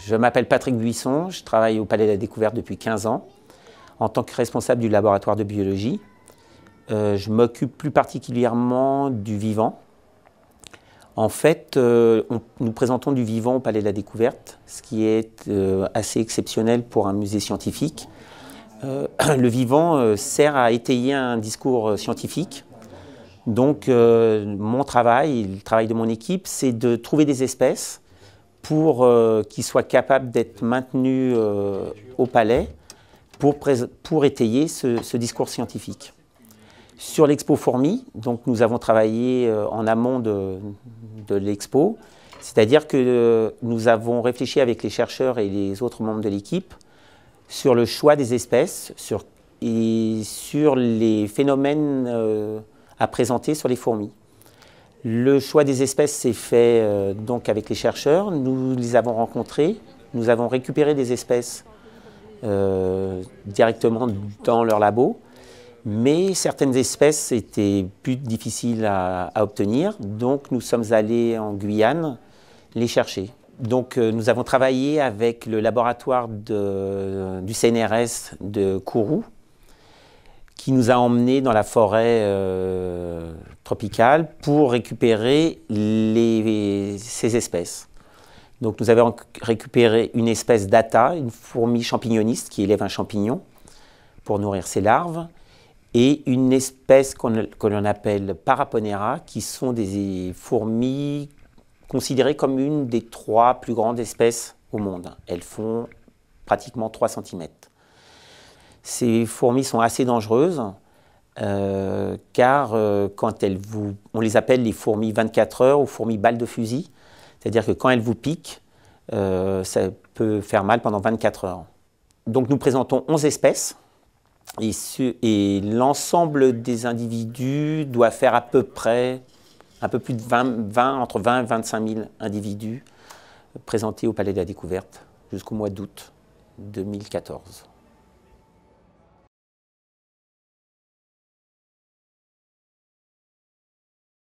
Je m'appelle Patrick Buisson, je travaille au Palais de la Découverte depuis 15 ans en tant que responsable du laboratoire de biologie. Euh, je m'occupe plus particulièrement du vivant. En fait, euh, nous présentons du vivant au Palais de la Découverte, ce qui est euh, assez exceptionnel pour un musée scientifique. le vivant sert à étayer un discours scientifique. Donc, mon travail, le travail de mon équipe, c'est de trouver des espèces pour qu'ils euh, qu'il soit capable d'être maintenu euh, au palais pour, étayer ce, discours scientifique. Sur l'expo Fourmi, donc nous avons travaillé euh, en amont de, l'expo, c'est-à-dire que nous avons réfléchi avec les chercheurs et les autres membres de l'équipe sur le choix des espèces et sur les phénomènes à présenter sur les fourmis. Le choix des espèces s'est fait euh, donc avec les chercheurs. Nous les avons rencontrés. Nous avons récupéré des espèces euh, directement dans leur labo. Mais certaines espèces étaient plus difficiles à, obtenir. Donc nous sommes allés en Guyane les chercher. Donc euh, nous avons travaillé avec le laboratoire du CNRS de Kourou, qui nous a emmenés dans la forêt euh, tropicale pour récupérer ces espèces. Donc nous avons récupéré une espèce d'ata, une fourmi champignoniste qui élève un champignon pour nourrir ses larves, et une espèce qu'on, que l'on appelle paraponera, qui sont des fourmis considérées comme une des trois plus grandes espèces au monde. Elles font pratiquement 3 cm. Ces fourmis sont assez dangereuses euh, car euh, quand elles vous, on les appelle les fourmis 24 heures ou fourmis balles de fusil, c'est-à-dire que quand elles vous piquent, euh, ça peut faire mal pendant 24 heures. Donc nous présentons 11 espèces et, l'ensemble des individus doit faire à peu près un peu plus de 20, 20 entre 20 et 25 000 individus présentés au Palais de la Découverte jusqu'au mois d'août 2014.